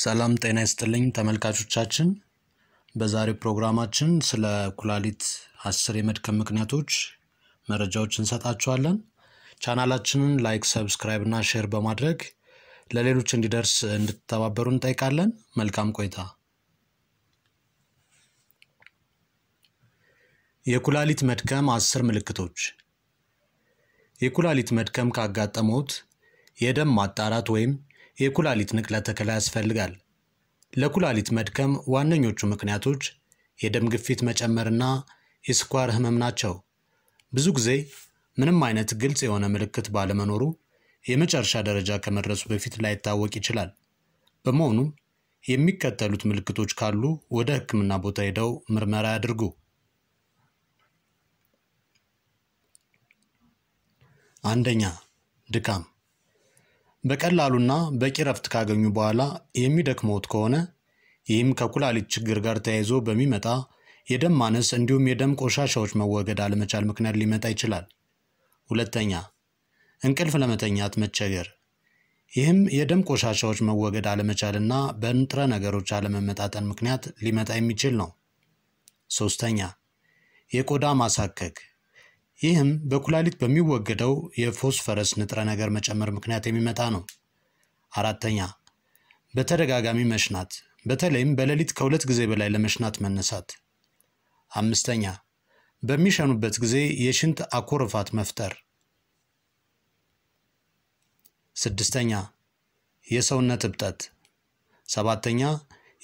ሰላም ጤና ይስጥልኝ ተመልካቾቻችን። በዛሬው ፕሮግራማችን ስለ ኩላሊት አስር የመድከም ምክንያቶች መረጃዎች እንሰጣችኋለን። ቻናላችንን ላይክ፣ ሰብስክራይብ እና ሼር በማድረግ ለሌሎች እንዲደርስ እንድትተባበሩ እንጠይቃለን። መልካም ቆይታ። የኩላሊት መድከም አስር ምልክቶች የኩላሊት መድከም ካጋጠመውት የደም ማጣራት ወይም የኩላሊት ንቅለ ተከላ ያስፈልጋል። ለኩላሊት መድከም ዋነኞቹ ምክንያቶች የደም ግፊት መጨመርና የስኳር ህመም ናቸው። ብዙ ጊዜ ምንም አይነት ግልጽ የሆነ ምልክት ባለመኖሩ የመጨረሻ ደረጃ ከመድረሱ በፊት ላይታወቅ ይችላል። በመሆኑም የሚከተሉት ምልክቶች ካሉ ወደ ህክምና ቦታ ሄደው ምርመራ ያድርጉ። አንደኛ ድካም በቀላሉና በቂ ረፍት ካገኙ በኋላ የሚደክመውት ከሆነ ይህም ከኩላሊት ችግር ጋር ተያይዞ በሚመጣ የደም ማነስ እንዲሁም የደም ቆሻሻዎች መወገድ አለመቻል ምክንያት ሊመጣ ይችላል። ሁለተኛ እንቅልፍ ለመተኛት መቸገር፣ ይህም የደም ቆሻሻዎች መወገድ አለመቻልና በንጥረ ነገሮች አለመመጣጠን ምክንያት ሊመጣ የሚችል ነው። ሶስተኛ የቆዳ ማሳከክ ይህም በኩላሊት በሚወገደው የፎስፈረስ ንጥረ ነገር መጨመር ምክንያት የሚመጣ ነው። አራተኛ በተደጋጋሚ መሽናት፣ በተለይም በሌሊት ከሁለት ጊዜ በላይ ለመሽናት መነሳት። አምስተኛ በሚሸኑበት ጊዜ የሽንት አኮርፋት መፍጠር። ስድስተኛ የሰውነት እብጠት። ሰባተኛ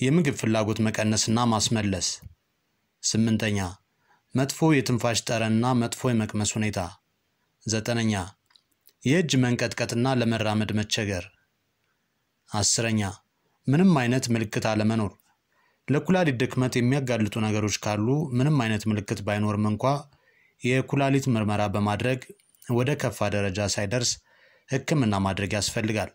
የምግብ ፍላጎት መቀነስና ማስመለስ። ስምንተኛ መጥፎ የትንፋሽ ጠረንና መጥፎ የመቅመስ ሁኔታ። ዘጠነኛ የእጅ መንቀጥቀጥና ለመራመድ መቸገር። አስረኛ ምንም አይነት ምልክት አለመኖር። ለኩላሊት ድክመት የሚያጋልጡ ነገሮች ካሉ ምንም አይነት ምልክት ባይኖርም እንኳ የኩላሊት ምርመራ በማድረግ ወደ ከፋ ደረጃ ሳይደርስ ሕክምና ማድረግ ያስፈልጋል።